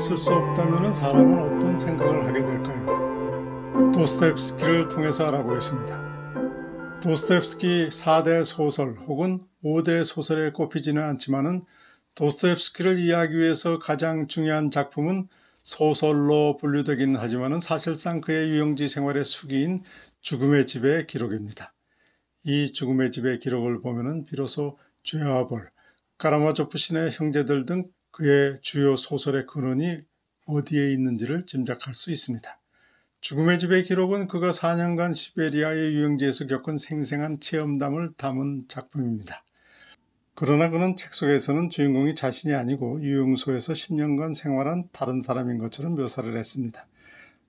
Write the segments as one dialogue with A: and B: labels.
A: 있을 수 없다면 사람은 어떤 생각을 하게 될까요? 도스토스키를 통해서 알아고 있습니다. 도스토스키 4대 소설 혹은 5대 소설에 꼽히지는 않지만도스토스키를 이해하기 위해서 가장 중요한 작품은 소설로 분류되긴 하지만 사실상 그의 유영지 생활의 수기인 죽음의 집의 기록입니다. 이 죽음의 집의 기록을 보면 비로소 죄와 벌, 까라마조프 신의 형제들 등 그의 주요 소설의 근원이 어디에 있는지를 짐작할 수 있습니다. 죽음의 집의 기록은 그가 4년간 시베리아의 유영지에서 겪은 생생한 체험담을 담은 작품입니다. 그러나 그는 책 속에서는 주인공이 자신이 아니고 유흥소에서 10년간 생활한 다른 사람인 것처럼 묘사를 했습니다.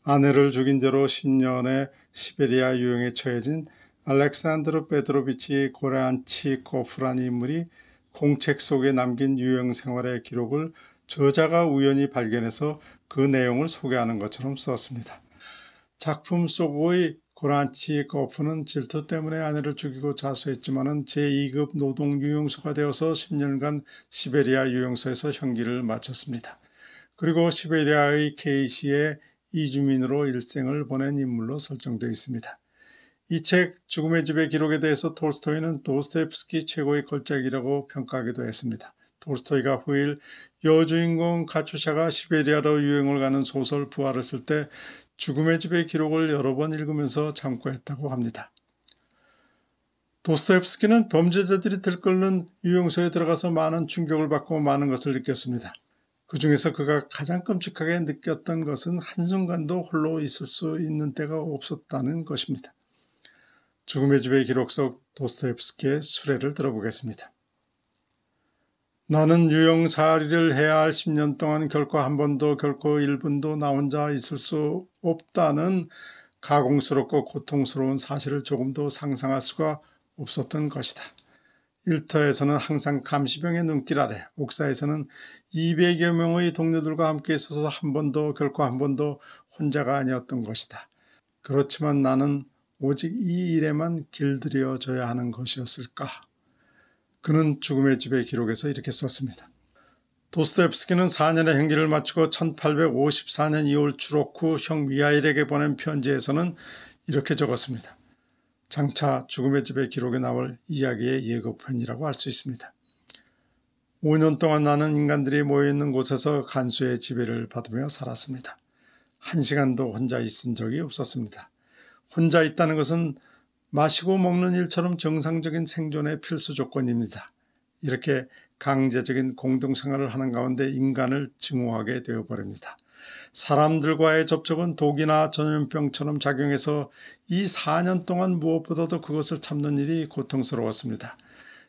A: 아내를 죽인 죄로 10년의 시베리아 유흥에 처해진 알렉산드르 베드로비치 고레안치 코프라는 인물이 공책 속에 남긴 유형 생활의 기록을 저자가 우연히 발견해서 그 내용을 소개하는 것처럼 썼습니다. 작품 속의 고란치 거프는 질투 때문에 아내를 죽이고 자수했지만은 제2급 노동 유용수가 되어서 10년간 시베리아 유용소에서 형기를 마쳤습니다. 그리고 시베리아의 케이시의 이주민으로 일생을 보낸 인물로 설정되어 있습니다. 이책 죽음의 집의 기록에 대해서 톨스토이는 도스토옙스키 최고의 걸작이라고 평가하기도 했습니다. 톨스토이가 후일 여주인공 가초샤가 시베리아로 유행을 가는 소설 부활을 쓸때 죽음의 집의 기록을 여러 번 읽으면서 참고했다고 합니다. 도스토옙스키는 범죄자들이 들끓는 유용소에 들어가서 많은 충격을 받고 많은 것을 느꼈습니다. 그 중에서 그가 가장 끔찍하게 느꼈던 것은 한순간도 홀로 있을 수 있는 때가 없었다는 것입니다. 죽음의 집의 기록 속 도스토옙스키의 수레를 들어보겠습니다. 나는 유형살이를 해야 할 10년 동안 결코 한 번도 결코 1분도 나 혼자 있을 수 없다는 가공스럽고 고통스러운 사실을 조금도 상상할 수가 없었던 것이다. 일터에서는 항상 감시병의 눈길 아래 옥사에서는 200여 명의 동료들과 함께 있어서 한 번도 결코 한 번도 혼자가 아니었던 것이다. 그렇지만 나는 오직 이 일에만 길들여져야 하는 것이었을까? 그는 죽음의 집의 기록에서 이렇게 썼습니다. 도스토옙스키는 4년의 행기를 마치고 1854년 2월 추록 후 형 미하일에게 보낸 편지에서는 이렇게 적었습니다. 장차 죽음의 집에 기록에 나올 이야기의 예고편이라고 할 수 있습니다. 5년 동안 나는 인간들이 모여있는 곳에서 간수의 지배를 받으며 살았습니다. 한 시간도 혼자 있은 적이 없었습니다. 혼자 있다는 것은 마시고 먹는 일처럼 정상적인 생존의 필수 조건입니다. 이렇게 강제적인 공동생활을 하는 가운데 인간을 증오하게 되어버립니다. 사람들과의 접촉은 독이나 전염병처럼 작용해서 이 4년 동안 무엇보다도 그것을 참는 일이 고통스러웠습니다.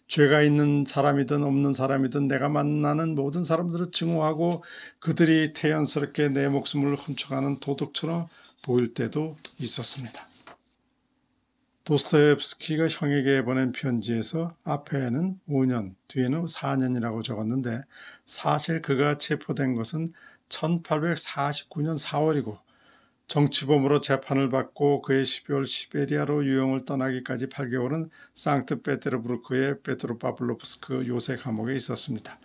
A: 죄가 있는 사람이든 없는 사람이든 내가 만나는 모든 사람들을 증오하고 그들이 태연스럽게 내 목숨을 훔쳐가는 도둑처럼 보일 때도 있었습니다. 도스토옙스키가 형에게 보낸 편지에서 앞에는 5년, 뒤에는 4년이라고 적었는데 사실 그가 체포된 것은 1849년 4월이고 정치범으로 재판을 받고 그의 12월 시베리아로 유영을 떠나기까지 8개월은 상트페테르부르크의 페트로파블로프스크 요새 감옥에 있었습니다.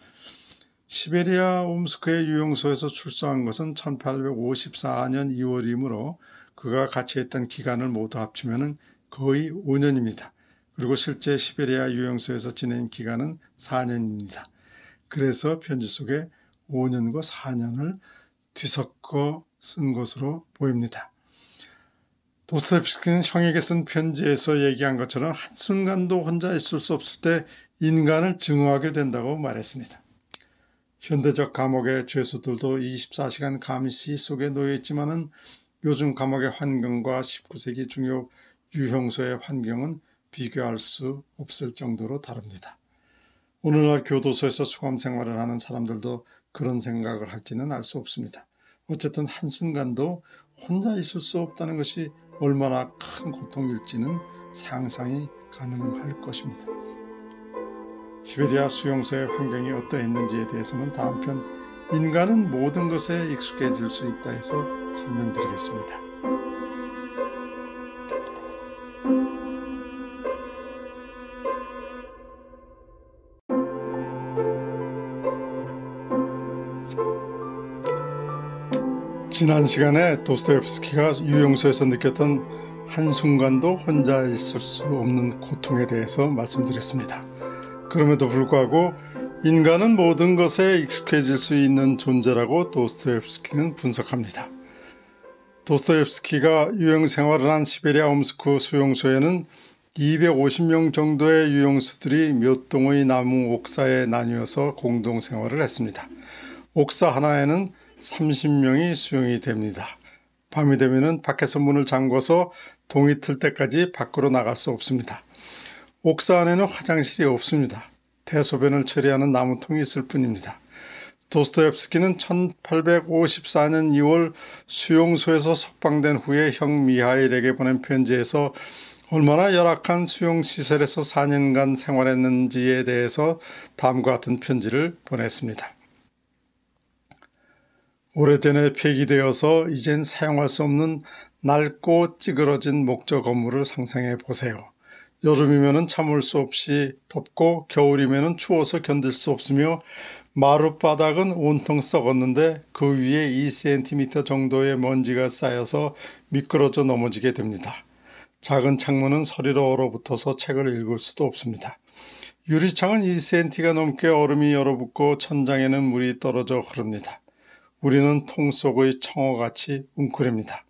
A: 시베리아 옴스크의 유용소에서 출소한 것은 1854년 2월이므로 그가 같이 했던 기간을 모두 합치면 거의 5년입니다. 그리고 실제 시베리아 유영소에서 지낸 기간은 4년입니다. 그래서 편지 속에 5년과 4년을 뒤섞어 쓴 것으로 보입니다. 도스토옙스키는 형에게 쓴 편지에서 얘기한 것처럼 한순간도 혼자 있을 수 없을 때 인간을 증오하게 된다고 말했습니다. 현대적 감옥의 죄수들도 24시간 감시 속에 놓여 있지만은 요즘 감옥의 환경과 19세기 중요 유형소의 환경은 비교할 수 없을 정도로 다릅니다. 오늘날 교도소에서 수감 생활을 하는 사람들도 그런 생각을 할지는 알 수 없습니다. 어쨌든 한순간도 혼자 있을 수 없다는 것이 얼마나 큰 고통일지는 상상이 가능할 것입니다. 시베리아 수용소의 환경이 어떠했는지에 대해서는 다음 편 인간은 모든 것에 익숙해질 수 있다 해서 설명드리겠습니다. 지난 시간에 도스토옙스키가 유영소에서 느꼈던 한순간도 혼자 있을 수 없는 고통에 대해서 말씀드렸습니다. 그럼에도 불구하고 인간은 모든 것에 익숙해질 수 있는 존재라고 도스토옙스키는 분석합니다. 도스토옙스키가 유영 생활을 한 시베리아 옴스크 수용소에는 250명 정도의 유영수들이 몇 동의 나무 옥사에 나뉘어서 공동 생활을 했습니다. 옥사 하나에는 30명이 수용이 됩니다. 밤이 되면 밖에서 문을 잠궈서 동이 틀 때까지 밖으로 나갈 수 없습니다. 옥사 안에는 화장실이 없습니다. 대소변을 처리하는 나무통이 있을 뿐입니다. 도스토옙스키는 1854년 2월 수용소에서 석방된 후에 형 미하일에게 보낸 편지에서 얼마나 열악한 수용시설에서 4년간 생활했는지에 대해서 다음과 같은 편지를 보냈습니다. 오래전에 폐기되어서 이젠 사용할 수 없는 낡고 찌그러진 목조 건물을 상상해 보세요. 여름이면 참을 수 없이 덥고 겨울이면 추워서 견딜 수 없으며 마룻바닥은 온통 썩었는데 그 위에 2cm 정도의 먼지가 쌓여서 미끄러져 넘어지게 됩니다. 작은 창문은 서리로 얼어붙어서 책을 읽을 수도 없습니다. 유리창은 2 c m 가 넘게 얼음이 얼어붙고 천장에는 물이 떨어져 흐릅니다. 우리는 통 속의 청어같이 웅크립니다.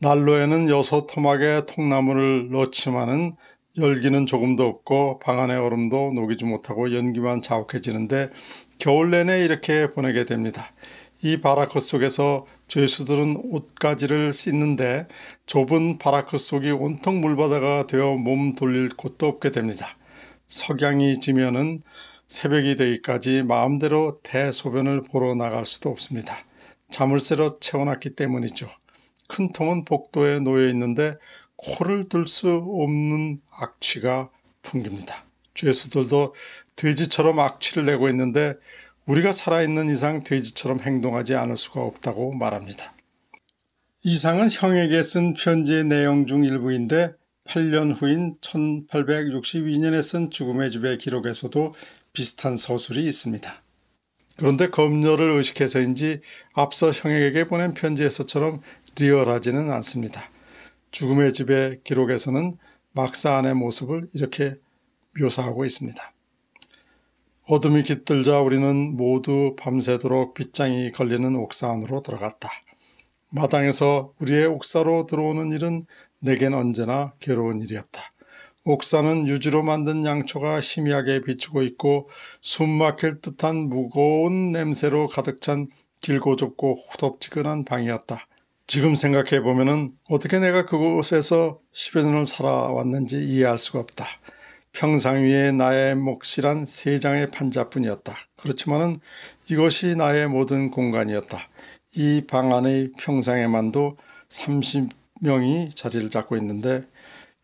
A: 난로에는 여섯 토막의 통나무를 넣지만은 열기는 조금도 없고 방 안의 얼음도 녹이지 못하고 연기만 자욱해지는데 겨울 내내 이렇게 보내게 됩니다. 이 바라크 속에서 죄수들은 옷가지를 씻는데 좁은 바라크 속이 온통 물바다가 되어 몸 돌릴 곳도 없게 됩니다. 석양이 지면은 새벽이 되기까지 마음대로 대소변을 보러 나갈 수도 없습니다. 자물쇠로 채워놨기 때문이죠. 큰 통은 복도에 놓여 있는데 코를 들 수 없는 악취가 풍깁니다. 죄수들도 돼지처럼 악취를 내고 있는데 우리가 살아있는 이상 돼지처럼 행동하지 않을 수가 없다고 말합니다. 이상은 형에게 쓴 편지의 내용 중 일부인데 8년 후인 1862년에 쓴 죽음의 집의 기록에서도 비슷한 서술이 있습니다. 그런데 검열을 의식해서인지 앞서 형에게 보낸 편지에서처럼 리얼하지는 않습니다. 죽음의 집에 기록에서는 막사 안의 모습을 이렇게 묘사하고 있습니다. 어둠이 깃들자 우리는 모두 밤새도록 빗장이 걸리는 옥사 안으로 들어갔다. 마당에서 우리의 옥사로 들어오는 일은 내겐 언제나 괴로운 일이었다. 옥사는 유지로 만든 양초가 심하게 비추고 있고 숨막힐 듯한 무거운 냄새로 가득 찬 길고 좁고 호덥지근한 방이었다. 지금 생각해보면 은 어떻게 내가 그곳에서 10여 년을 살아왔는지 이해할 수가 없다. 평상 위에 나의 몫이란 세 장의 판자뿐이었다. 그렇지만 은 이것이 나의 모든 공간이었다. 이 방 안의 평상에만도 30명이 자리를 잡고 있는데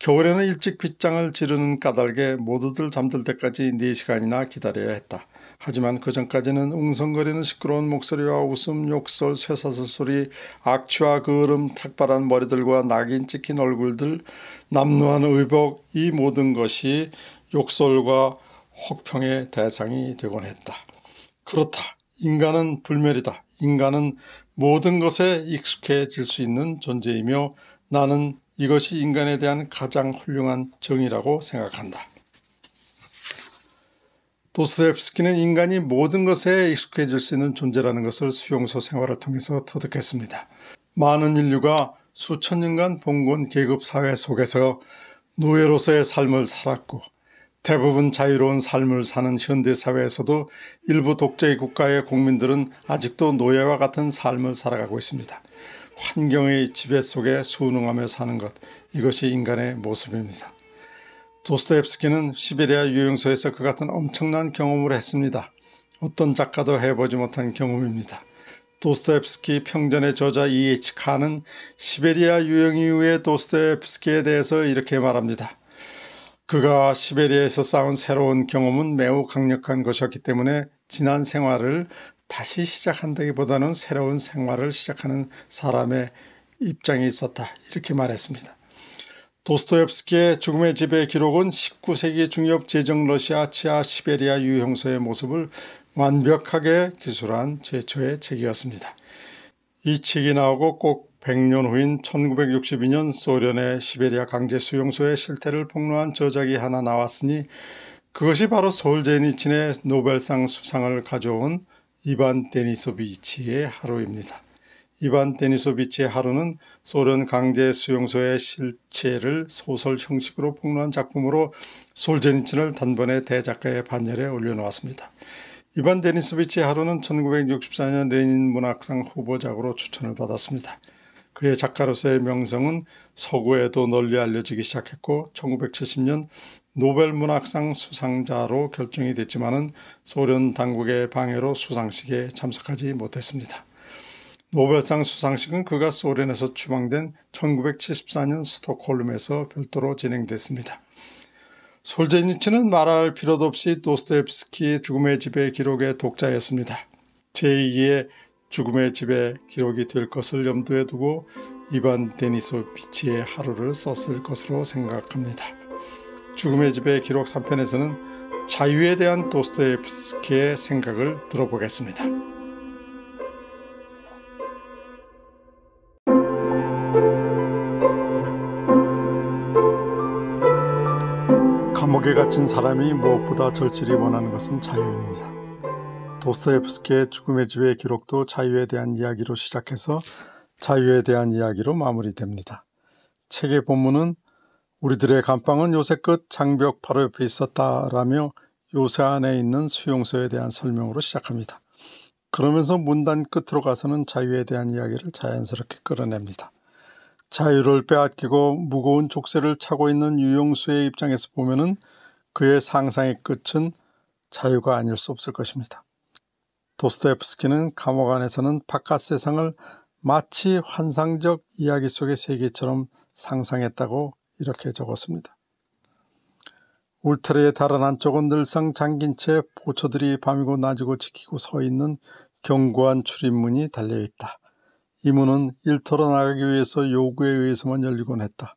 A: 겨울에는 일찍 빗장을 지르는 까닭에 모두들 잠들 때까지 4시간이나 기다려야 했다. 하지만 그 전까지는 웅성거리는 시끄러운 목소리와 웃음, 욕설, 쇠사슬 소리, 악취와 그을음, 착발한 머리들과 낙인 찍힌 얼굴들, 남루한 의복 이 모든 것이 욕설과 혹평의 대상이 되곤 했다. 그렇다. 인간은 불멸이다. 인간은 모든 것에 익숙해질 수 있는 존재이며 나는 이것이 인간에 대한 가장 훌륭한 정의라고 생각한다. 도스토옙스키는 인간이 모든 것에 익숙해질 수 있는 존재라는 것을 수용소 생활을 통해서 터득했습니다. 많은 인류가 수천 년간 봉건 계급 사회 속에서 노예로서의 삶을 살았고 대부분 자유로운 삶을 사는 현대사회에서도 일부 독재의 국가의 국민들은 아직도 노예와 같은 삶을 살아가고 있습니다. 환경의 지배 속에 순응하며 사는 것 이것이 인간의 모습입니다. 도스토옙스키는 시베리아 유흥소에서 그 같은 엄청난 경험을 했습니다. 어떤 작가도 해보지 못한 경험입니다. 도스토옙스키 평전의 저자 E.H. 칸은 시베리아 유영 이후에 도스토옙스키에 대해서 이렇게 말합니다. 그가 시베리아에서 쌓은 새로운 경험은 매우 강력한 것이었기 때문에 지난 생활을 다시 시작한다기보다는 새로운 생활을 시작하는 사람의 입장이 있었다 이렇게 말했습니다. 도스토옙스키의 죽음의 집의 기록은 19세기 중엽 제정 러시아 치아 시베리아 유형소의 모습을 완벽하게 기술한 최초의 책이었습니다. 이 책이 나오고 꼭 100년 후인 1962년 소련의 시베리아 강제 수용소의 실태를 폭로한 저작이 하나 나왔으니 그것이 바로 솔제니친의 노벨상 수상을 가져온 이반 데니소비치의 하루입니다. 이반 데니소비치의 하루는 소련 강제 수용소의 실체를 소설 형식으로 폭로한 작품으로 솔제니친을 단번에 대작가의 반열에 올려놓았습니다. 이반 데니소비치의 하루는 1964년 레닌 문학상 후보작으로 추천을 받았습니다. 그의 작가로서의 명성은 서구에도 널리 알려지기 시작했고 1970년 노벨 문학상 수상자로 결정이 됐지만은 소련 당국의 방해로 수상식에 참석하지 못했습니다. 노벨상 수상식은 그가 소련에서 추방된 1974년 스톡홀름에서 별도로 진행됐습니다. 솔제니치는 말할 필요도 없이 도스토옙스키 죽음의 집의 기록의 독자였습니다. 제2의 죽음의 집에 기록이 될 것을 염두에 두고 이반 데니소비치의 하루를 썼을 것으로 생각합니다. 죽음의 집의 기록 3편에서는 자유에 대한 도스토옙스키의 생각을 들어보겠습니다. 감옥에 갇힌 사람이 무엇보다 절실히 원하는 것은 자유입니다. 도스토옙스키의 죽음의 집의 기록도 자유에 대한 이야기로 시작해서 자유에 대한 이야기로 마무리됩니다. 책의 본문은 우리들의 감방은 요새 끝 장벽 바로 옆에 있었다라며 요새 안에 있는 수용소에 대한 설명으로 시작합니다. 그러면서 문단 끝으로 가서는 자유에 대한 이야기를 자연스럽게 끌어냅니다. 자유를 빼앗기고 무거운 족쇄를 차고 있는 유용수의 입장에서 보면은 그의 상상의 끝은 자유가 아닐 수 없을 것입니다. 도스토옙스키는 감옥 안에서는 바깥 세상을 마치 환상적 이야기 속의 세계처럼 상상했다고 이렇게 적었습니다. 울타리의 다른 한쪽은 늘상 잠긴 채 보초들이 밤이고 낮이고 지키고 서 있는 견고한 출입문이 달려있다. 이 문은 일터로 나가기 위해서 요구에 의해서만 열리곤 했다.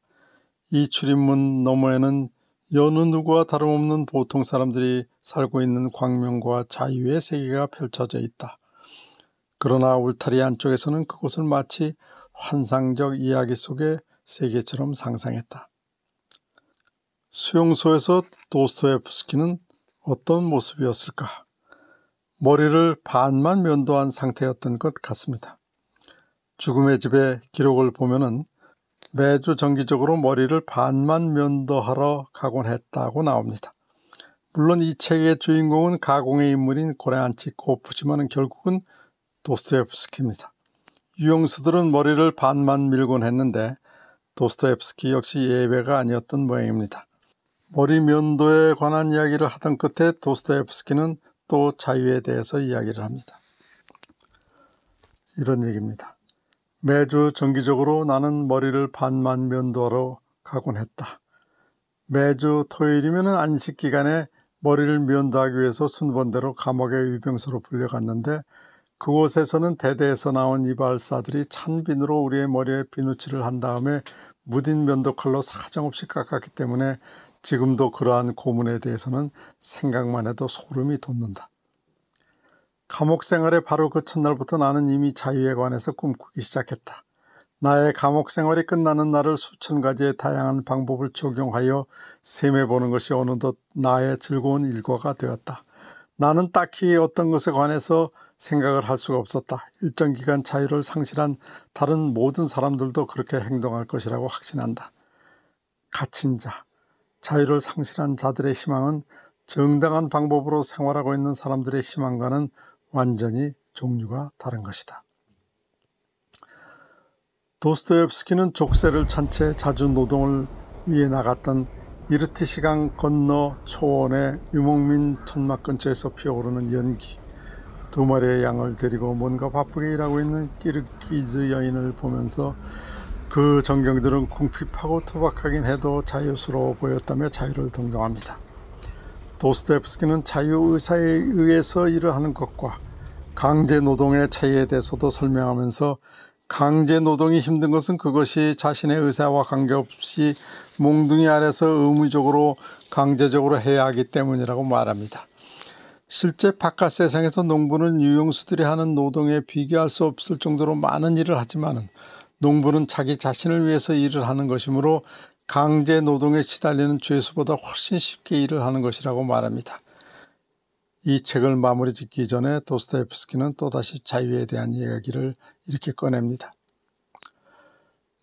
A: 이 출입문 너머에는 여느 누구와 다름없는 보통 사람들이 살고 있는 광명과 자유의 세계가 펼쳐져 있다. 그러나 울타리 안쪽에서는 그곳을 마치 환상적 이야기 속의 세계처럼 상상했다. 수용소에서 도스토옙스키는 에 어떤 모습이었을까? 머리를 반만 면도한 상태였던 것 같습니다. 죽음의 집의 기록을 보면은 매주 정기적으로 머리를 반만 면도하러 가곤 했다고 나옵니다. 물론 이 책의 주인공은 가공의 인물인 고레안치 코프지만은 결국은 도스토옙스키입니다. 유형수들은 머리를 반만 밀곤 했는데 도스토옙스키 역시 예외가 아니었던 모양입니다. 머리 면도에 관한 이야기를 하던 끝에 도스토옙스키는 또 자유에 대해서 이야기를 합니다. 이런 얘기입니다. 매주 정기적으로 나는 머리를 반만 면도하러 가곤 했다. 매주 토요일이면 안식 기간에 머리를 면도하기 위해서 순번대로 감옥의 위병소로 불려갔는데 그곳에서는 대대에서 나온 이발사들이 찬 비누로 우리의 머리에 비누칠을 한 다음에 무딘 면도칼로 사정없이 깎았기 때문에 지금도 그러한 고문에 대해서는 생각만 해도 소름이 돋는다. 감옥 생활의 바로 그 첫날부터 나는 이미 자유에 관해서 꿈꾸기 시작했다. 나의 감옥 생활이 끝나는 날을 수천 가지의 다양한 방법을 적용하여 세매보는 것이 어느덧 나의 즐거운 일과가 되었다. 나는 딱히 어떤 것에 관해서 생각을 할 수가 없었다. 일정 기간 자유를 상실한 다른 모든 사람들도 그렇게 행동할 것이라고 확신한다. 갇힌 자, 자유를 상실한 자들의 희망은 정당한 방법으로 생활하고 있는 사람들의 희망과는 완전히 종류가 다른 것이다. 도스토옙스키는 족쇄를 찬 채 자주 노동을 위해 나갔던 이르티시강 건너 초원의 유목민 천막 근처에서 피어오르는 연기, 두 마리의 양을 데리고 뭔가 바쁘게 일하고 있는 끼르키즈 여인을 보면서 그 전경들은 궁핍하고 투박하긴 해도 자유스러워 보였다며 자유를 동경합니다. 도스토옙스키는 자유의사에 의해서 일을 하는 것과 강제노동의 차이에 대해서도 설명하면서 강제노동이 힘든 것은 그것이 자신의 의사와 관계없이 몽둥이 아래서 의무적으로 강제적으로 해야 하기 때문이라고 말합니다. 실제 바깥 세상에서 농부는 유용수들이 하는 노동에 비교할 수 없을 정도로 많은 일을 하지만 농부는 자기 자신을 위해서 일을 하는 것이므로 강제 노동에 시달리는 죄수보다 훨씬 쉽게 일을 하는 것이라고 말합니다. 이 책을 마무리 짓기 전에 도스토옙스키는 또다시 자유에 대한 이야기를 이렇게 꺼냅니다.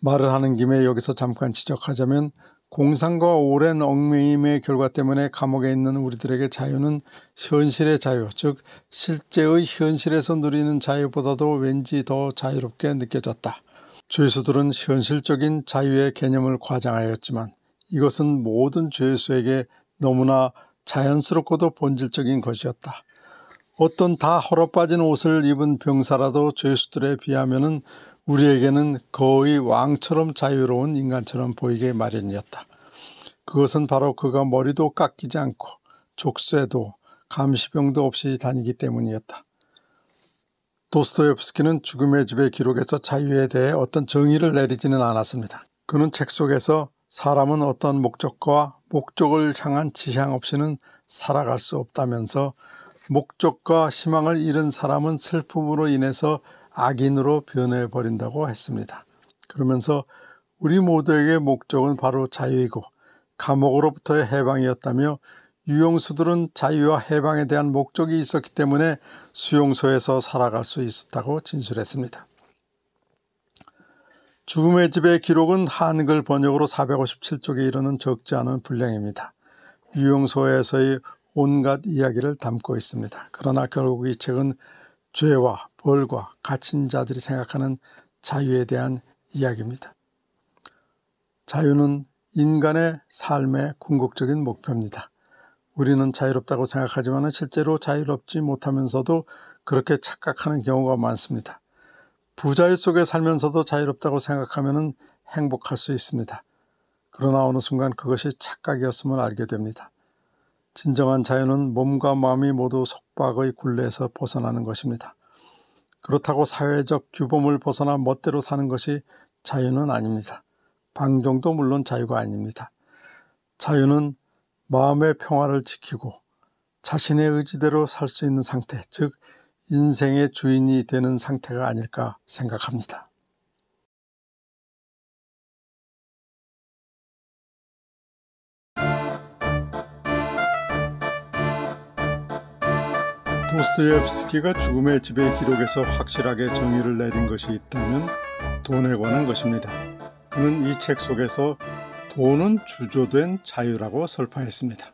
A: 말을 하는 김에 여기서 잠깐 지적하자면 공상과 오랜 얽매임의 결과 때문에 감옥에 있는 우리들에게 자유는 현실의 자유, 즉 실제의 현실에서 누리는 자유보다도 왠지 더 자유롭게 느껴졌다. 죄수들은 현실적인 자유의 개념을 과장하였지만 이것은 모든 죄수에게 너무나 자연스럽고도 본질적인 것이었다. 어떤 다 헐어빠진 옷을 입은 병사라도 죄수들에 비하면 우리에게는 거의 왕처럼 자유로운 인간처럼 보이게 마련이었다. 그것은 바로 그가 머리도 깎이지 않고 족쇄도 감시병도 없이 다니기 때문이었다. 도스토옙스키는 죽음의 집의 기록에서 자유에 대해 어떤 정의를 내리지는 않았습니다. 그는 책 속에서 사람은 어떤 목적과 목적을 향한 지향 없이는 살아갈 수 없다면서 목적과 희망을 잃은 사람은 슬픔으로 인해서 악인으로 변해버린다고 했습니다. 그러면서 우리 모두에게 목적은 바로 자유이고 감옥으로부터의 해방이었다며 유용수들은 자유와 해방에 대한 목적이 있었기 때문에 수용소에서 살아갈 수 있었다고 진술했습니다. 죽음의 집의 기록은 한글 번역으로 457쪽에 이르는 적지 않은 분량입니다. 유용소에서의 온갖 이야기를 담고 있습니다. 그러나 결국 이 책은 죄와 벌과 갇힌 자들이 생각하는 자유에 대한 이야기입니다. 자유는 인간의 삶의 궁극적인 목표입니다. 우리는 자유롭다고 생각하지만 실제로 자유롭지 못하면서도 그렇게 착각하는 경우가 많습니다. 부자유 속에 살면서도 자유롭다고 생각하면 행복할 수 있습니다. 그러나 어느 순간 그것이 착각이었음을 알게 됩니다. 진정한 자유는 몸과 마음이 모두 속박의 굴레에서 벗어나는 것입니다. 그렇다고 사회적 규범을 벗어나 멋대로 사는 것이 자유는 아닙니다. 방종도 물론 자유가 아닙니다. 자유는 마음의 평화를 지키고 자신의 의지대로 살 수 있는 상태, 즉 인생의 주인이 되는 상태가 아닐까 생각합니다. 도스토옙스키가 죽음의 지배 기록에서 확실하게 정의를 내린 것이 있다면 돈에 관한 것입니다. 그는 이 책 속에서 돈은 주조된 자유라고 설파했습니다.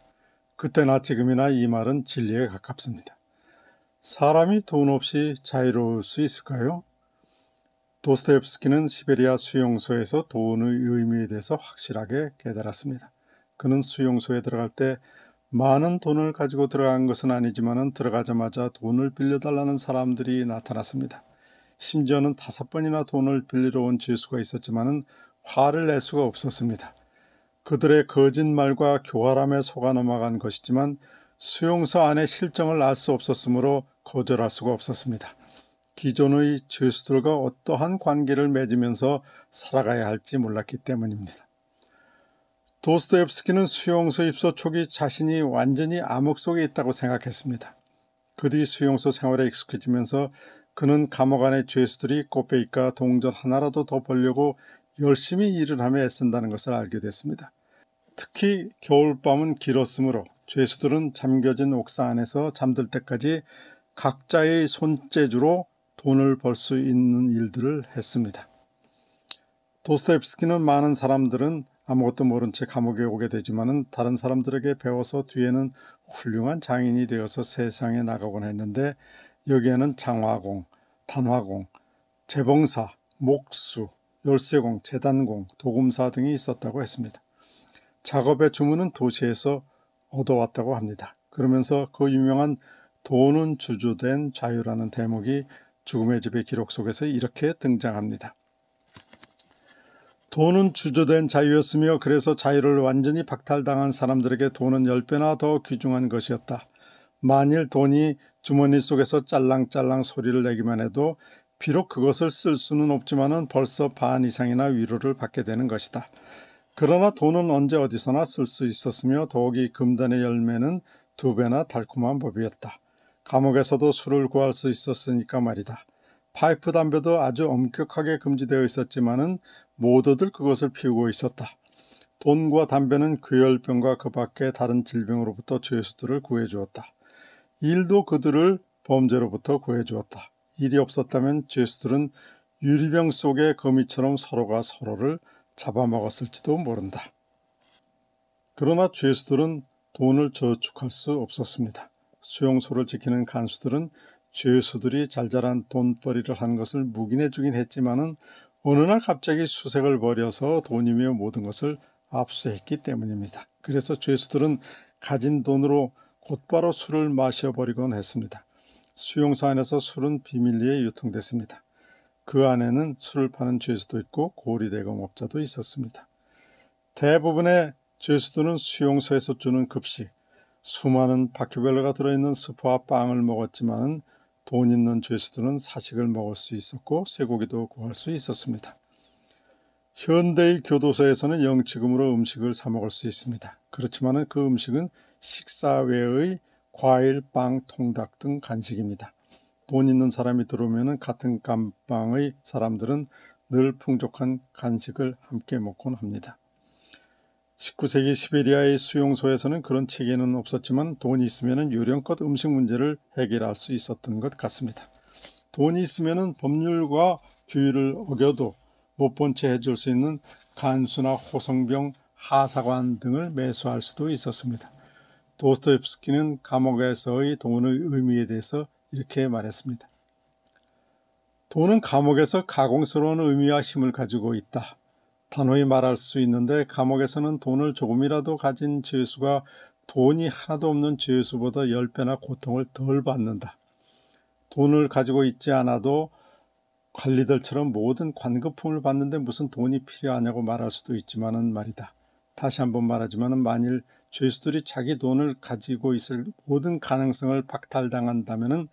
A: 그때나 지금이나 이 말은 진리에 가깝습니다. 사람이 돈 없이 자유로울 수 있을까요? 도스토옙스키는 시베리아 수용소에서 돈의 의미에 대해서 확실하게 깨달았습니다. 그는 수용소에 들어갈 때 많은 돈을 가지고 들어간 것은 아니지만 들어가자마자 돈을 빌려달라는 사람들이 나타났습니다. 심지어는 다섯 번이나 돈을 빌리러 온 죄수가 있었지만 화를 낼 수가 없었습니다. 그들의 거짓말과 교활함에 속아 넘어간 것이지만 수용소 안의 실정을 알 수 없었으므로 거절할 수가 없었습니다. 기존의 죄수들과 어떠한 관계를 맺으면서 살아가야 할지 몰랐기 때문입니다. 도스토옙스키는 수용소 입소 초기 자신이 완전히 암흑 속에 있다고 생각했습니다. 그뒤 수용소 생활에 익숙해지면서 그는 감옥 안의 죄수들이 꼬배이까 동전 하나라도 더 벌려고 열심히 일을 하며 애쓴다는 것을 알게 됐습니다. 특히 겨울밤은 길었으므로 죄수들은 잠겨진 옥상 안에서 잠들 때까지 각자의 손재주로 돈을 벌 수 있는 일들을 했습니다. 도스토옙스키는 많은 사람들은 아무것도 모른 채 감옥에 오게 되지만 다른 사람들에게 배워서 뒤에는 훌륭한 장인이 되어서 세상에 나가곤 했는데 여기에는 장화공, 단화공, 재봉사, 목수, 열쇠공, 재단공, 도금사 등이 있었다고 했습니다. 작업의 주문은 도시에서 얻어왔다고 합니다. 그러면서 그 유명한 돈은 주조된 자유라는 대목이 죽음의 집의 기록 속에서 이렇게 등장합니다. 돈은 주조된 자유였으며 그래서 자유를 완전히 박탈당한 사람들에게 돈은 10배나 더 귀중한 것이었다. 만일 돈이 주머니 속에서 짤랑짤랑 소리를 내기만 해도 비록 그것을 쓸 수는 없지만은 벌써 반 이상이나 위로를 받게 되는 것이다. 그러나 돈은 언제 어디서나 쓸 수 있었으며 더욱이 금단의 열매는 두 배나 달콤한 법이었다. 감옥에서도 술을 구할 수 있었으니까 말이다. 파이프 담배도 아주 엄격하게 금지되어 있었지만은 모두들 그것을 피우고 있었다. 돈과 담배는 괴혈병과 그 밖의 다른 질병으로부터 죄수들을 구해주었다. 일도 그들을 범죄로부터 구해주었다. 일이 없었다면 죄수들은 유리병 속의 거미처럼 서로가 서로를 잡아먹었을지도 모른다. 그러나 죄수들은 돈을 저축할 수 없었습니다. 수용소를 지키는 간수들은 죄수들이 잘잘한 돈벌이를 한 것을 묵인해 주긴 했지만은 어느 날 갑자기 수색을 벌여서 돈이며 모든 것을 압수했기 때문입니다. 그래서 죄수들은 가진 돈으로 곧바로 술을 마셔버리곤 했습니다. 수용사 안에서 술은 비밀리에 유통됐습니다. 그 안에는 술을 파는 죄수도 있고 고리대금업자도 있었습니다. 대부분의 죄수들은 수용소에서 주는 급식, 수많은 바퀴벌레가 들어있는 스프와 빵을 먹었지만 돈 있는 죄수들은 사식을 먹을 수 있었고 쇠고기도 구할 수 있었습니다. 현대의 교도소에서는 영치금으로 음식을 사 먹을 수 있습니다. 그렇지만 그 음식은 식사 외의 과일, 빵, 통닭 등 간식입니다. 돈 있는 사람이 들어오면 같은 감방의 사람들은 늘 풍족한 간식을 함께 먹곤 합니다. 19세기 시베리아의 수용소에서는 그런 체계는 없었지만 돈이 있으면 유령껏 음식 문제를 해결할 수 있었던 것 같습니다. 돈이 있으면 법률과 규율을 어겨도 못 본 채 해줄 수 있는 간수나 호성병, 하사관 등을 매수할 수도 있었습니다. 도스토옙스키는 감옥에서의 돈의 의미에 대해서 이렇게 말했습니다. 돈은 감옥에서 가공스러운 의미와 힘을 가지고 있다. 단호히 말할 수 있는데 감옥에서는 돈을 조금이라도 가진 죄수가 돈이 하나도 없는 죄수보다 10배나 고통을 덜 받는다. 돈을 가지고 있지 않아도 관리들처럼 모든 관급품을 받는데 무슨 돈이 필요하냐고 말할 수도 있지만은 말이다. 다시 한번 말하지만은 만일 죄수들이 자기 돈을 가지고 있을 모든 가능성을 박탈당한다면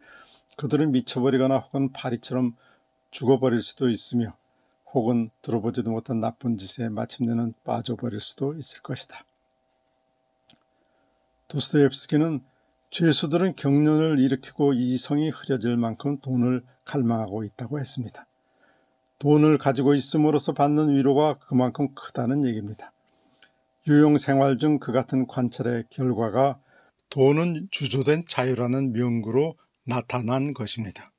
A: 그들은 미쳐버리거나 혹은 파리처럼 죽어버릴 수도 있으며 혹은 들어보지도 못한 나쁜 짓에 마침내는 빠져버릴 수도 있을 것이다. 도스토옙스키는 죄수들은 경련을 일으키고 이성이 흐려질 만큼 돈을 갈망하고 있다고 했습니다. 돈을 가지고 있음으로써 받는 위로가 그만큼 크다는 얘기입니다. 유용 생활 중 그 같은 관찰의 결과가 돈은 주조된 자유라는 명구로 나타난 것입니다.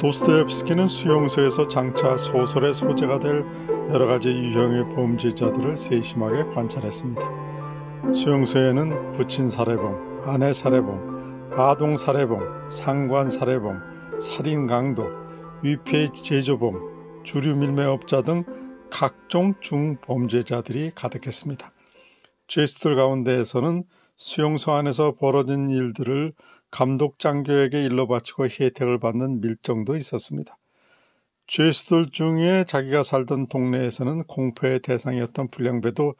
A: 도스토옙스키는 수용소에서 장차 소설의 소재가 될 여러 가지 유형의 범죄자들을 세심하게 관찰했습니다. 수용소에는 부친 살해범, 아내 살해범, 아동살해범, 상관살해범, 살인강도, 위패 제조범, 주류밀매업자 등 각종 중범죄자들이 가득했습니다. 죄수들 가운데에서는 수용소 안에서 벌어진 일들을 감독 장교에게 일러 바치고 혜택을 받는 밀정도 있었습니다. 죄수들 중에 자기가 살던 동네에서는 공포의 대상이었던 불량배도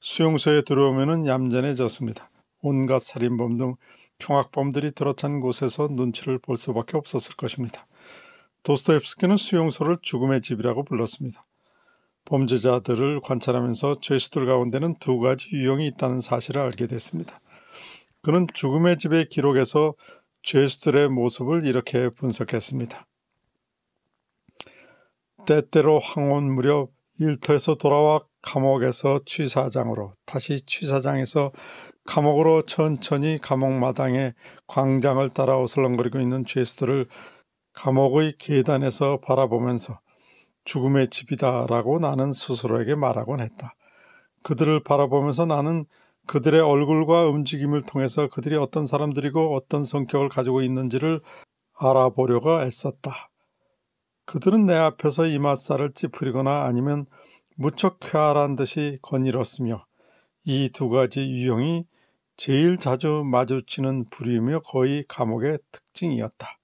A: 수용소에 들어오면 얌전해졌습니다. 온갖 살인범 등 총학범들이 들어찬 곳에서 눈치를 볼 수밖에 없었을 것입니다. 도스토옙스키는 수용소를 죽음의 집이라고 불렀습니다. 범죄자들을 관찰하면서 죄수들 가운데는 두 가지 유형이 있다는 사실을 알게 됐습니다. 그는 죽음의 집의 기록에서 죄수들의 모습을 이렇게 분석했습니다. 때때로 황혼 무렵 일터에서 돌아와 감옥에서 취사장으로 다시 취사장에서 감옥으로 천천히 감옥 마당에 광장을 따라 어슬렁거리고 있는 죄수들을 감옥의 계단에서 바라보면서 죽음의 집이다라고 나는 스스로에게 말하곤 했다. 그들을 바라보면서 나는 그들의 얼굴과 움직임을 통해서 그들이 어떤 사람들이고 어떤 성격을 가지고 있는지를 알아보려고 애썼다. 그들은 내 앞에서 이맛살을 찌푸리거나 아니면 무척 쾌활한 듯이 거닐었으며 이 두 가지 유형이 제일 자주 마주치는 불이며 거의 감옥의 특징이었다.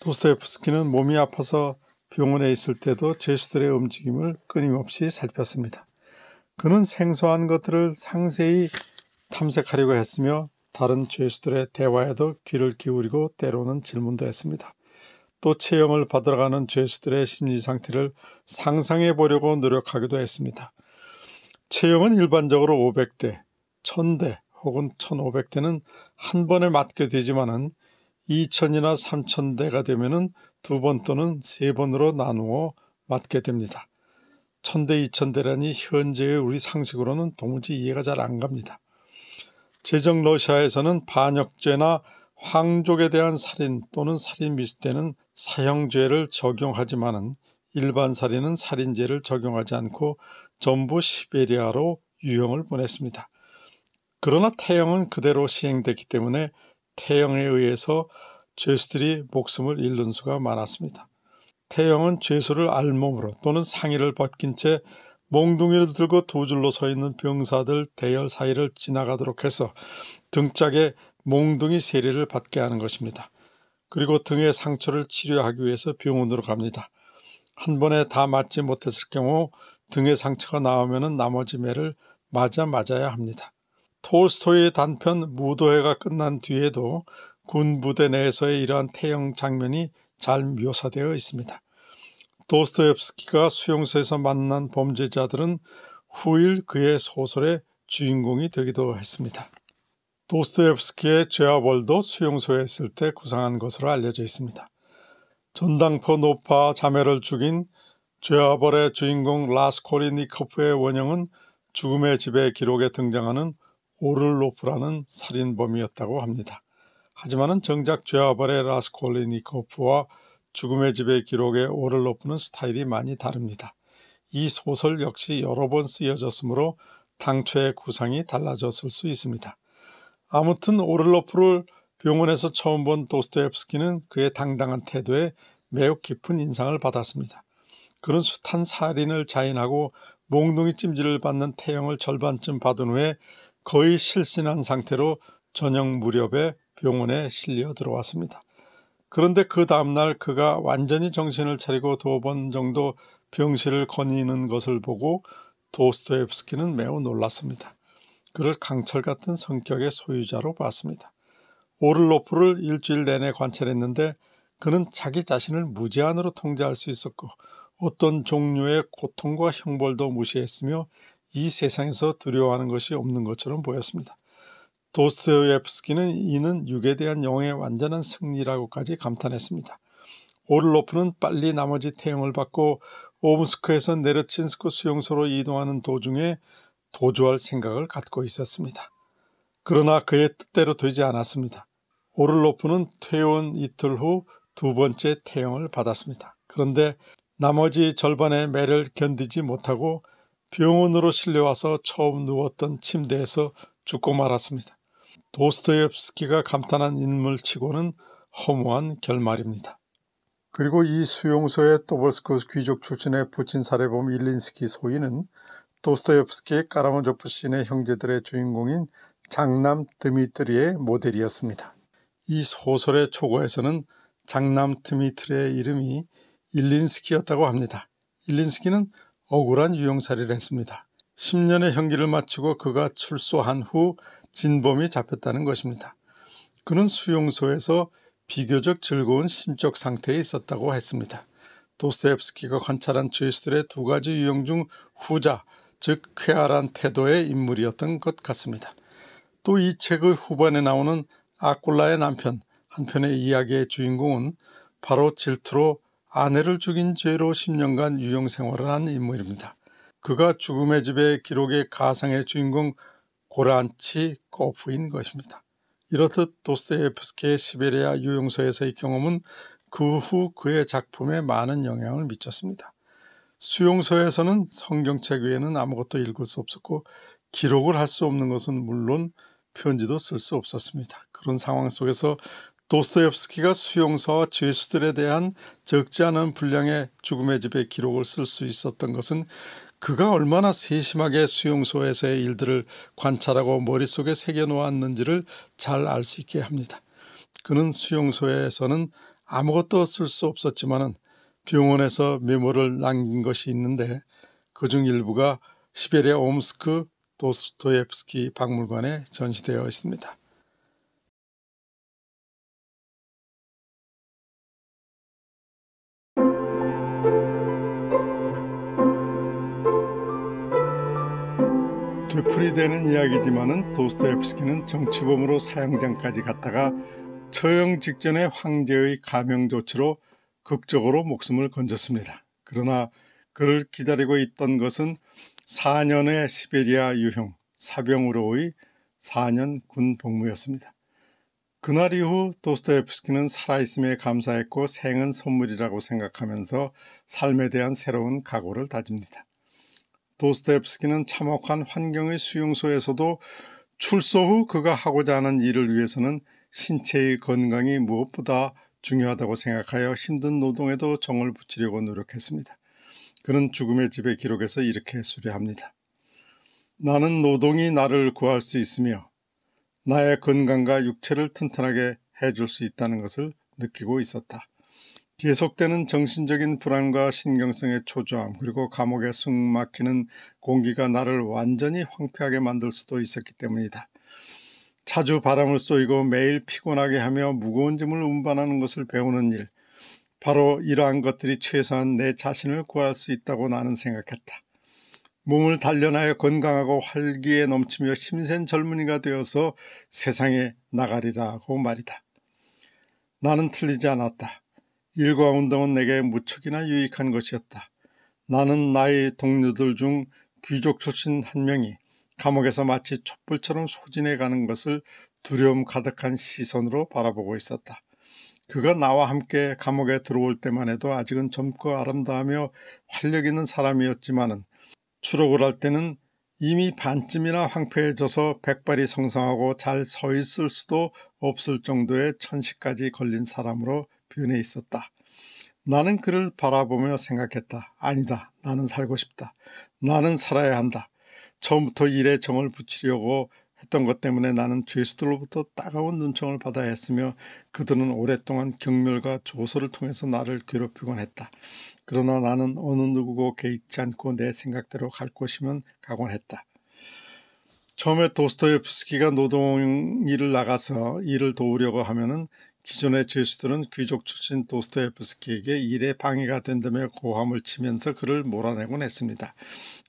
A: 도스토옙스키는 몸이 아파서 병원에 있을 때도 죄수들의 움직임을 끊임없이 살폈습니다. 그는 생소한 것들을 상세히 탐색하려고 했으며 다른 죄수들의 대화에도 귀를 기울이고 때로는 질문도 했습니다. 또 체험을 받으러 가는 죄수들의 심리 상태를 상상해 보려고 노력하기도 했습니다. 체형은 일반적으로 500대, 1000대 혹은 1500대는 한 번에 맞게 되지만은 2000이나 3000대가 되면은 두 번 또는 세 번으로 나누어 맞게 됩니다. 1000대, 2000대라니 현재의 우리 상식으로는 도무지 이해가 잘 안 갑니다. 제정 러시아에서는 반역죄나 황족에 대한 살인 또는 살인 미수때는 사형죄를 적용하지만은 일반 살인은 살인죄를 적용하지 않고 전부 시베리아로 유형을 보냈습니다. 그러나 태형은 그대로 시행됐기 때문에 태형에 의해서 죄수들이 목숨을 잃는 수가 많았습니다. 태형은 죄수를 알몸으로 또는 상의를 벗긴 채 몽둥이를 들고 두 줄로 서 있는 병사들 대열 사이를 지나가도록 해서 등짝에 몽둥이 세례를 받게 하는 것입니다. 그리고 등의 상처를 치료하기 위해서 병원으로 갑니다. 한 번에 다 맞지 못했을 경우 등의 상처가 나오면 나머지 매를 맞아 맞아야 합니다. 톨스토이의 단편 무도회가 끝난 뒤에도 군 부대 내에서의 이러한 태형 장면이 잘 묘사되어 있습니다. 도스토옙스키가 수용소에서 만난 범죄자들은 후일 그의 소설의 주인공이 되기도 했습니다. 도스토옙스키의 죄와 벌도 수용소에 있을 때 구상한 것으로 알려져 있습니다. 전당포 노파 자매를 죽인 죄아벌의 주인공 라스코리니커프의 원형은 죽음의 집에 기록에 등장하는 오를로프라는 살인범이었다고 합니다. 하지만은 정작 죄아벌의 라스콜리니커프와 죽음의 집의 기록의 오를로프는 스타일이 많이 다릅니다. 이 소설 역시 여러 번 쓰여졌으므로 당초의 구상이 달라졌을 수 있습니다. 아무튼 오를로프를 병원에서 처음 본 도스토옙스키는 그의 당당한 태도에 매우 깊은 인상을 받았습니다. 그런 숱한 살인을 자인하고 몽둥이 찜질을 받는 태형을 절반쯤 받은 후에 거의 실신한 상태로 저녁 무렵에 병원에 실려 들어왔습니다. 그런데 그 다음날 그가 완전히 정신을 차리고 두 번 정도 병실을 거니는 것을 보고 도스토옙스키는 매우 놀랐습니다. 그를 강철 같은 성격의 소유자로 봤습니다. 오를로프를 일주일 내내 관찰했는데 그는 자기 자신을 무제한으로 통제할 수 있었고 어떤 종류의 고통과 형벌도 무시했으며 이 세상에서 두려워하는 것이 없는 것처럼 보였습니다. 도스토옙스키는 이는 육에 대한 영의 완전한 승리라고까지 감탄했습니다. 오를로프는 빨리 나머지 태형을 받고 오브스크에서 내려친스크 수용소로 이동하는 도중에 도주할 생각을 갖고 있었습니다. 그러나 그의 뜻대로 되지 않았습니다. 오를로프는 퇴원 이틀 후 두 번째 태형을 받았습니다. 그런데 나머지 절반의 매를 견디지 못하고 병원으로 실려와서 처음 누웠던 침대에서 죽고 말았습니다. 도스토옙스키가 감탄한 인물치고는 허무한 결말입니다. 그리고 이 수용소의 도볼스크 귀족 출신의 부친 사해범 일린스키 소인은 도스토옙스키의 까라모조프 신의 형제들의 주인공인 장남 드미트리의 모델이었습니다. 이 소설의 초고에서는 장남 드미트리의 이름이 일린스키였다고 합니다. 일린스키는 억울한 유형살이를 했습니다. 10년의 형기를 마치고 그가 출소한 후 진범이 잡혔다는 것입니다. 그는 수용소에서 비교적 즐거운 심적 상태에 있었다고 했습니다. 도스토옙스키가 관찰한 죄수들의 두 가지 유형 중 후자, 즉 쾌활한 태도의 인물이었던 것 같습니다. 또 이 책의 후반에 나오는 아콜라의 남편, 한편의 이야기의 주인공은 바로 질투로 아내를 죽인 죄로 10년간 유형 생활을 한 인물입니다. 그가 죽음의 집에 기록의 가상의 주인공 고란치 코프인 것입니다. 이렇듯 도스토예프스키의 시베리아 유용소에서의 경험은 그 후 그의 작품에 많은 영향을 미쳤습니다. 수용소에서는 성경책 외에는 아무것도 읽을 수 없었고 기록을 할 수 없는 것은 물론 편지도 쓸 수 없었습니다. 그런 상황 속에서 도스토옙스키가 수용사와 죄수들에 대한 적지 않은 분량의 죽음의 집에 기록을 쓸 수 있었던 것은 그가 얼마나 세심하게 수용소에서의 일들을 관찰하고 머릿속에 새겨놓았는지를 잘 알 수 있게 합니다. 그는 수용소에서는 아무것도 쓸 수 없었지만 병원에서 메모를 남긴 것이 있는데 그 중 일부가 시베리아 옴스크 도스토옙스키 박물관에 전시되어 있습니다. 되풀이 되는 이야기지만은 도스토옙스키는 정치범으로 사형장까지 갔다가 처형 직전에 황제의 감형 조치로 극적으로 목숨을 건졌습니다. 그러나 그를 기다리고 있던 것은 4년의 시베리아 유형 사병으로의 4년 군 복무였습니다. 그날 이후 도스토옙스키는 살아있음에 감사했고 생은 선물이라고 생각하면서 삶에 대한 새로운 각오를 다집니다. 도스토옙스키는 참혹한 환경의 수용소에서도 출소 후 그가 하고자 하는 일을 위해서는 신체의 건강이 무엇보다 중요하다고 생각하여 힘든 노동에도 정을 붙이려고 노력했습니다. 그는 죽음의 집에 기록에서 이렇게 수리합니다. 나는 노동이 나를 구할 수 있으며 나의 건강과 육체를 튼튼하게 해줄 수 있다는 것을 느끼고 있었다. 계속되는 정신적인 불안과 신경성의 초조함 그리고 감옥에 숨막히는 공기가 나를 완전히 황폐하게 만들 수도 있었기 때문이다. 자주 바람을 쏘이고 매일 피곤하게 하며 무거운 짐을 운반하는 것을 배우는 일 바로 이러한 것들이 최소한 내 자신을 구할 수 있다고 나는 생각했다. 몸을 단련하여 건강하고 활기에 넘치며 심센 젊은이가 되어서 세상에 나가리라고 말이다. 나는 틀리지 않았다. 일과 운동은 내게 무척이나 유익한 것이었다. 나는 나의 동료들 중 귀족 출신 한 명이 감옥에서 마치 촛불처럼 소진해 가는 것을 두려움 가득한 시선으로 바라보고 있었다. 그가 나와 함께 감옥에 들어올 때만 해도 아직은 젊고 아름다우며 활력 있는 사람이었지만은 추록을 할 때는 이미 반쯤이나 황폐해져서 백발이 성성하고 잘 서 있을 수도 없을 정도의 천식까지 걸린 사람으로 근에 있었다. 나는 그를 바라보며 생각했다. 아니다. 나는 살고 싶다. 나는 살아야 한다. 처음부터 일에 정을 붙이려고 했던 것 때문에 나는 죄수들로부터 따가운 눈총을 받아야 했으며 그들은 오랫동안 경멸과 조소를 통해서 나를 괴롭히곤 했다. 그러나 나는 어느 누구고 개의치 않고 내 생각대로 갈 곳이면 가곤 했다. 처음에 도스토옙스키가 노동일을 나가서 일을 도우려고 하면은 기존의 죄수들은 귀족 출신 도스토프스키에게 일에 방해가 된다며 고함을 치면서 그를 몰아내곤 했습니다.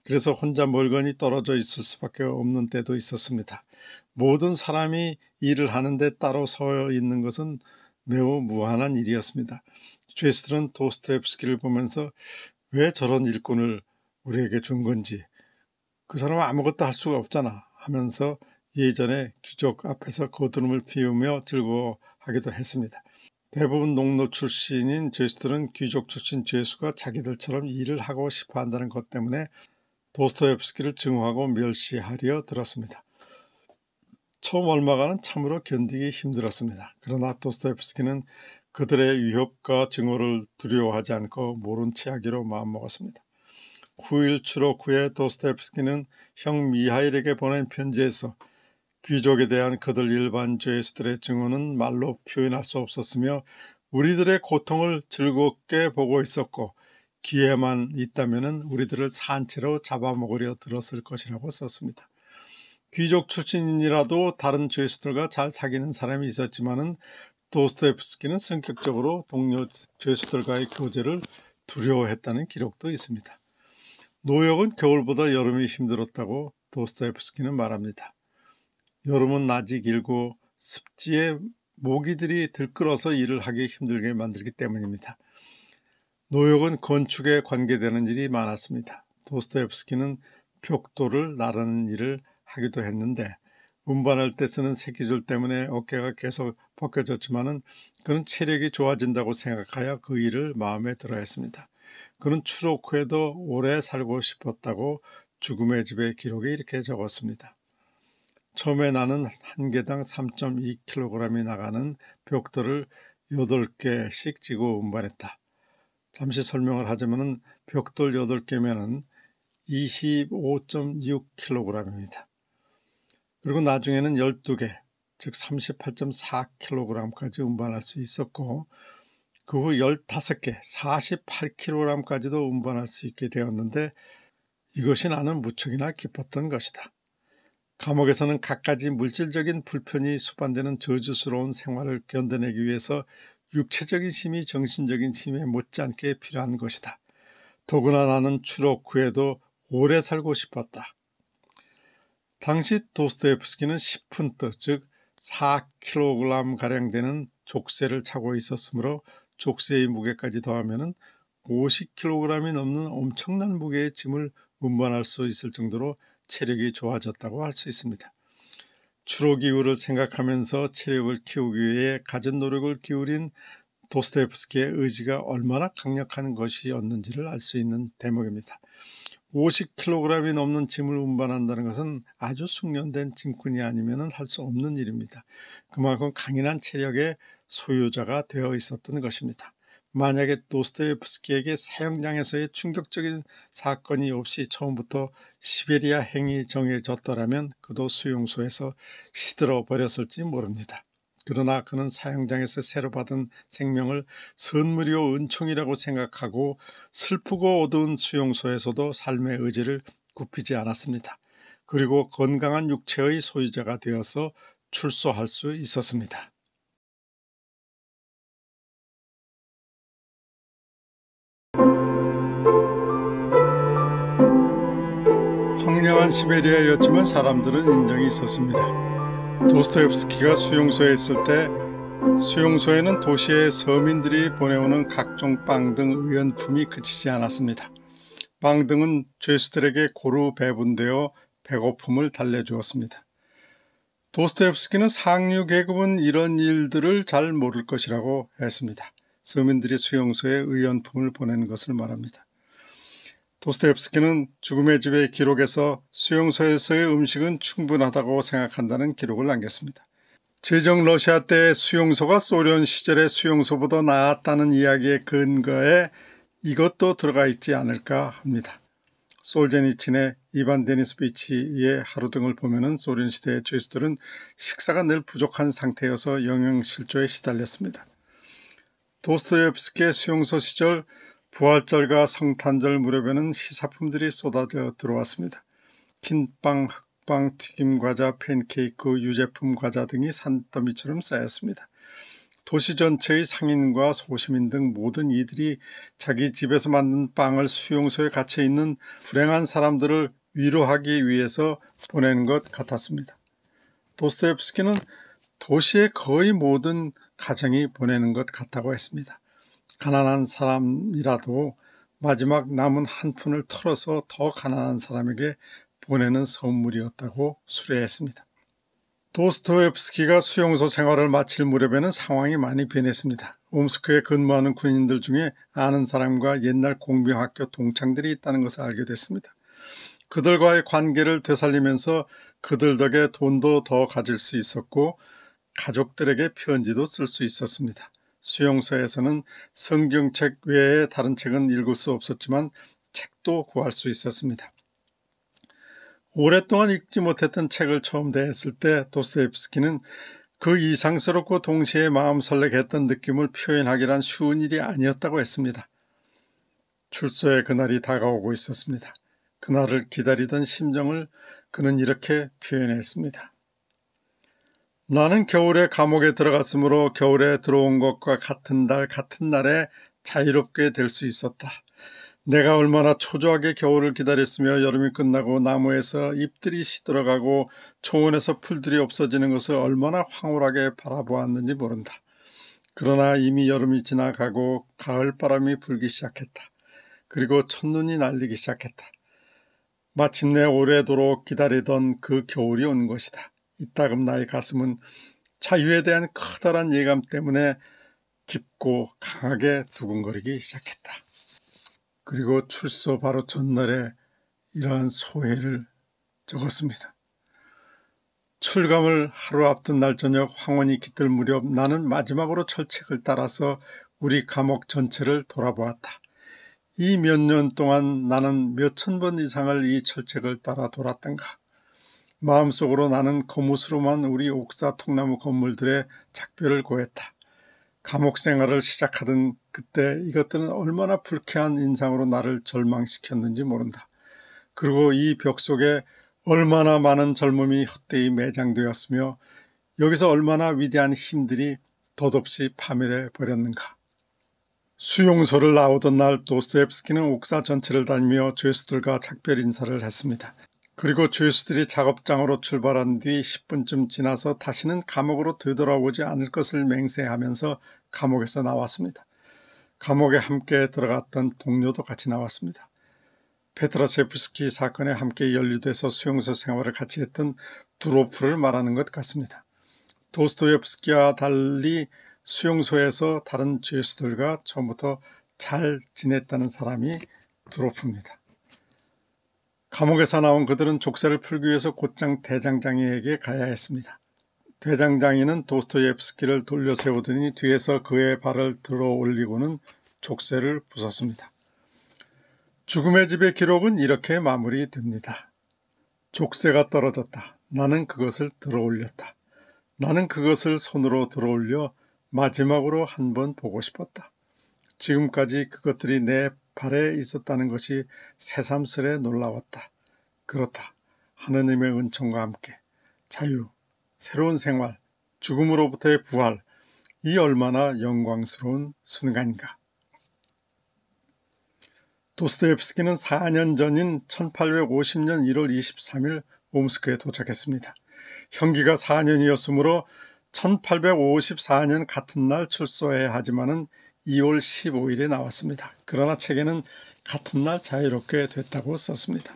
A: 그래서 혼자 멀건히 떨어져 있을 수밖에 없는 때도 있었습니다. 모든 사람이 일을 하는데 따로 서 있는 것은 매우 무한한 일이었습니다. 죄수들은 도스토프스키를 보면서 왜 저런 일꾼을 우리에게 준 건지 그 사람은 아무것도 할 수가 없잖아 하면서 예전에 귀족 앞에서 거드름을 피우며 즐거워하기도 했습니다. 대부분 농노 출신인 죄수들은 귀족 출신 죄수가 자기들처럼 일을 하고 싶어 한다는 것 때문에 도스토옙스키를 증오하고 멸시하려 들었습니다. 처음 얼마간은 참으로 견디기 힘들었습니다. 그러나 도스토옙스키는 그들의 위협과 증오를 두려워하지 않고 모른 체 하기로 마음먹었습니다. 9일 추록 후에 도스토옙스키는 형 미하일에게 보낸 편지에서 귀족에 대한 그들 일반 죄수들의 증언은 말로 표현할 수 없었으며 우리들의 고통을 즐겁게 보고 있었고 기회만 있다면 우리들을 산채로 잡아먹으려 들었을 것이라고 썼습니다. 귀족 출신이라도 다른 죄수들과 잘 사귀는 사람이 있었지만은 도스토옙스키는 성격적으로 동료 죄수들과의 교제를 두려워했다는 기록도 있습니다. 노역은 겨울보다 여름이 힘들었다고 도스토옙스키는 말합니다. 여름은 낮이 길고 습지에 모기들이 들끓어서 일을 하기 힘들게 만들기 때문입니다. 노역은 건축에 관계되는 일이 많았습니다. 도스토옙스키는 벽돌을 나르는 일을 하기도 했는데 운반할 때 쓰는 새끼줄 때문에 어깨가 계속 벗겨졌지만은 그는 체력이 좋아진다고 생각하여 그 일을 마음에 들어 했습니다. 그는 추로 후에도 오래 살고 싶었다고 죽음의 집의 기록에 이렇게 적었습니다. 처음에 나는 한 개당 3.2kg이 나가는 벽돌을 8개씩 지고 운반했다. 잠시 설명을 하자면 벽돌 8개면은 25.6kg입니다. 그리고 나중에는 12개, 즉 38.4kg까지 운반할 수 있었고 그 후 15개, 48kg까지도 운반할 수 있게 되었는데 이것이 나는 무척이나 기뻤던 것이다. 감옥에서는 갖가지 물질적인 불편이 수반되는 저주스러운 생활을 견뎌내기 위해서 육체적인 힘이 정신적인 힘에 못지않게 필요한 것이다. 더구나 나는 추록 후에도 오래 살고 싶었다. 당시 도스토옙스키는 10푼트 즉 4kg가량 되는 족쇄를 차고 있었으므로 족쇄의 무게까지 더하면 50kg이 넘는 엄청난 무게의 짐을 운반할 수 있을 정도로 체력이 좋아졌다고 할 수 있습니다. 추록 이후를 생각하면서 체력을 키우기 위해 가진 노력을 기울인 도스토옙스키의 의지가 얼마나 강력한 것이었는지를 알 수 있는 대목입니다. 50kg이 넘는 짐을 운반한다는 것은 아주 숙련된 짐꾼이 아니면 할수 없는 일입니다. 그만큼 강인한 체력의 소유자가 되어 있었던 것입니다. 만약에 도스토옙스키에게 사형장에서의 충격적인 사건이 없이 처음부터 시베리아 행이 정해졌더라면 그도 수용소에서 시들어 버렸을지 모릅니다. 그러나 그는 사형장에서 새로 받은 생명을 선물이요 은총이라고 생각하고 슬프고 어두운 수용소에서도 삶의 의지를 굽히지 않았습니다. 그리고 건강한 육체의 소유자가 되어서 출소할 수 있었습니다. 또한 시베리아였지만 사람들은 인정이 있었습니다. 도스토옙스키가 수용소에 있을 때 수용소에는 도시의 서민들이 보내오는 각종 빵 등 의연품이 그치지 않았습니다. 빵 등은 죄수들에게 고루 배분되어 배고픔을 달래주었습니다. 도스토옙스키는 상류 계급은 이런 일들을 잘 모를 것이라고 했습니다. 서민들이 수용소에 의연품을 보낸 것을 말합니다. 도스토옙스키는 죽음의 집의 기록에서 수용소에서의 음식은 충분하다고 생각한다는 기록을 남겼습니다. 제정 러시아 때 수용소가 소련 시절의 수용소보다 나았다는 이야기의 근거에 이것도 들어가 있지 않을까 합니다. 솔제니친의 이반 데니스비치의 하루 등을 보면 소련 시대의 죄수들은 식사가 늘 부족한 상태여서 영양실조에 시달렸습니다. 도스토옙스키의 수용소 시절 부활절과 성탄절 무렵에는 시사품들이 쏟아져 들어왔습니다. 킨빵, 흑빵, 튀김과자, 팬케이크, 유제품 과자 등이 산더미처럼 쌓였습니다. 도시 전체의 상인과 소시민 등 모든 이들이 자기 집에서 만든 빵을 수용소에 갇혀 있는 불행한 사람들을 위로하기 위해서 보낸 것 같았습니다. 도스토옙스키는 도시의 거의 모든 가정이 보내는 것 같다고 했습니다. 가난한 사람이라도 마지막 남은 한 푼을 털어서 더 가난한 사람에게 보내는 선물이었다고 수레했습니다. 도스토옙스키가 수용소 생활을 마칠 무렵에는 상황이 많이 변했습니다. 옴스크에 근무하는 군인들 중에 아는 사람과 옛날 공병학교 동창들이 있다는 것을 알게 됐습니다. 그들과의 관계를 되살리면서 그들 덕에 돈도 더 가질 수 있었고 가족들에게 편지도 쓸 수 있었습니다. 수용소에서는 성경책 외에 다른 책은 읽을 수 없었지만 책도 구할 수 있었습니다. 오랫동안 읽지 못했던 책을 처음 대했을 때도스토프스키는그 이상스럽고 동시에 마음 설레했던 게 느낌을 표현하기란 쉬운 일이 아니었다고 했습니다. 출소의 그날이 다가오고 있었습니다. 그날을 기다리던 심정을 그는 이렇게 표현했습니다. 나는 겨울에 감옥에 들어갔으므로 겨울에 들어온 것과 같은 달 같은 날에 자유롭게 될 수 있었다. 내가 얼마나 초조하게 겨울을 기다렸으며 여름이 끝나고 나무에서 잎들이 시들어가고 초원에서 풀들이 없어지는 것을 얼마나 황홀하게 바라보았는지 모른다. 그러나 이미 여름이 지나가고 가을 바람이 불기 시작했다. 그리고 첫눈이 날리기 시작했다. 마침내 오래도록 기다리던 그 겨울이 온 것이다. 이따금 나의 가슴은 자유에 대한 커다란 예감 때문에 깊고 강하게 두근거리기 시작했다. 그리고 출소 바로 전날에 이러한 소회를 적었습니다. 출감을 하루 앞둔 날 저녁 황혼이 깃들 무렵 나는 마지막으로 철책을 따라서 우리 감옥 전체를 돌아보았다. 이 몇 년 동안 나는 몇천번 이상을 이 철책을 따라 돌았던가. 마음속으로 나는 거무스름한 우리 옥사 통나무 건물들의 작별을 고했다. 감옥 생활을 시작하던 그때 이것들은 얼마나 불쾌한 인상으로 나를 절망시켰는지 모른다. 그리고 이 벽 속에 얼마나 많은 젊음이 헛되이 매장되었으며 여기서 얼마나 위대한 힘들이 덧없이 파멸해 버렸는가. 수용소를 나오던 날 도스토옙스키는 옥사 전체를 다니며 죄수들과 작별 인사를 했습니다. 그리고 주 죄수들이 작업장으로 출발한 뒤 10분쯤 지나서 다시는 감옥으로 되돌아오지 않을 것을 맹세하면서 감옥에서 나왔습니다. 감옥에 함께 들어갔던 동료도 같이 나왔습니다. 페트라세프스키 사건에 함께 연루돼서 수용소 생활을 같이 했던 드로프를 말하는 것 같습니다. 도스토옙스키와 달리 수용소에서 다른 죄수들과 처음부터 잘 지냈다는 사람이 드로프입니다. 감옥에서 나온 그들은 족쇄를 풀기 위해서 곧장 대장장이에게 가야 했습니다. 대장장이는 도스토옙스키를 돌려세우더니 뒤에서 그의 발을 들어 올리고는 족쇄를 부쉈습니다. 죽음의 집의 기록은 이렇게 마무리됩니다. 족쇄가 떨어졌다. 나는 그것을 들어 올렸다. 나는 그것을 손으로 들어 올려 마지막으로 한 번 보고 싶었다. 지금까지 그것들이 내 발에 있었다는 것이 새삼스레 놀라웠다. 그렇다. 하느님의 은총과 함께 자유, 새로운 생활, 죽음으로부터의 부활, 이 얼마나 영광스러운 순간인가. 도스토옙스키는 4년 전인 1850년 1월 23일 옴스크에 도착했습니다. 형기가 4년이었으므로 1854년 같은 날 출소해야 하지만은 2월 15일에 나왔습니다. 그러나 책에는 같은 날 자유롭게 됐다고 썼습니다.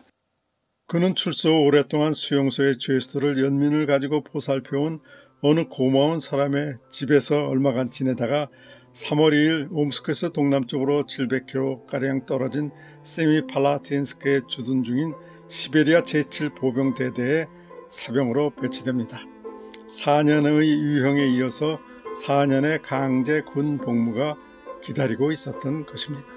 A: 그는 출소 오랫동안 수용소의 죄수들을 연민을 가지고 보살펴온 어느 고마운 사람의 집에서 얼마간 지내다가 3월 2일 옴스크에서 동남쪽으로 700km가량 떨어진 세미팔라틴스크에 주둔 중인 시베리아 제7보병대대에 사병으로 배치됩니다. 4년의 유형에 이어서 4년의 강제 군 복무가 기다리고 있었던 것입니다.